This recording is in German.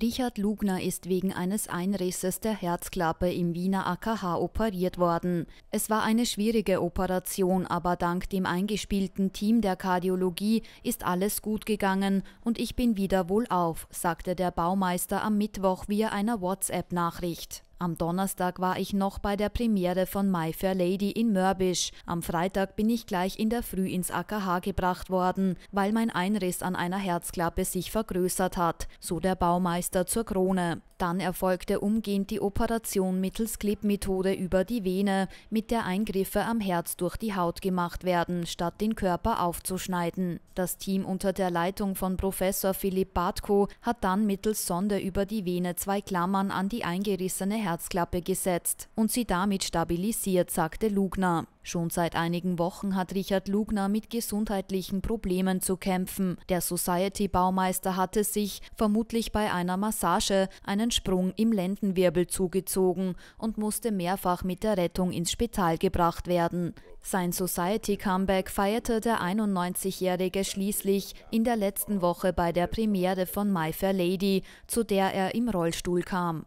Richard Lugner ist wegen eines Einrisses der Herzklappe im Wiener AKH operiert worden. Es war eine schwierige Operation, aber dank dem eingespielten Team der Kardiologie ist alles gut gegangen und ich bin wieder wohlauf, sagte der Baumeister am Mittwoch via einer WhatsApp-Nachricht. Am Donnerstag war ich noch bei der Premiere von My Fair Lady in Mörbisch. Am Freitag bin ich gleich in der Früh ins AKH gebracht worden, weil mein Einriss an einer Herzklappe sich vergrößert hat, so der Baumeister zur Krone. Dann erfolgte umgehend die Operation mittels Clip-Methode über die Vene, mit der Eingriffe am Herz durch die Haut gemacht werden, statt den Körper aufzuschneiden. Das Team unter der Leitung von Professor Philipp Bartko hat dann mittels Sonde über die Vene zwei Klammern an die eingerissene Herzklappe Herzklappe gesetzt und sie damit stabilisiert, sagte Lugner. Schon seit einigen Wochen hat Richard Lugner mit gesundheitlichen Problemen zu kämpfen. Der Society-Baumeister hatte sich, vermutlich bei einer Massage, einen Sprung im Lendenwirbel zugezogen und musste mehrfach mit der Rettung ins Spital gebracht werden. Sein Society-Comeback feierte der 91-Jährige schließlich in der letzten Woche bei der Premiere von My Fair Lady, zu der er im Rollstuhl kam.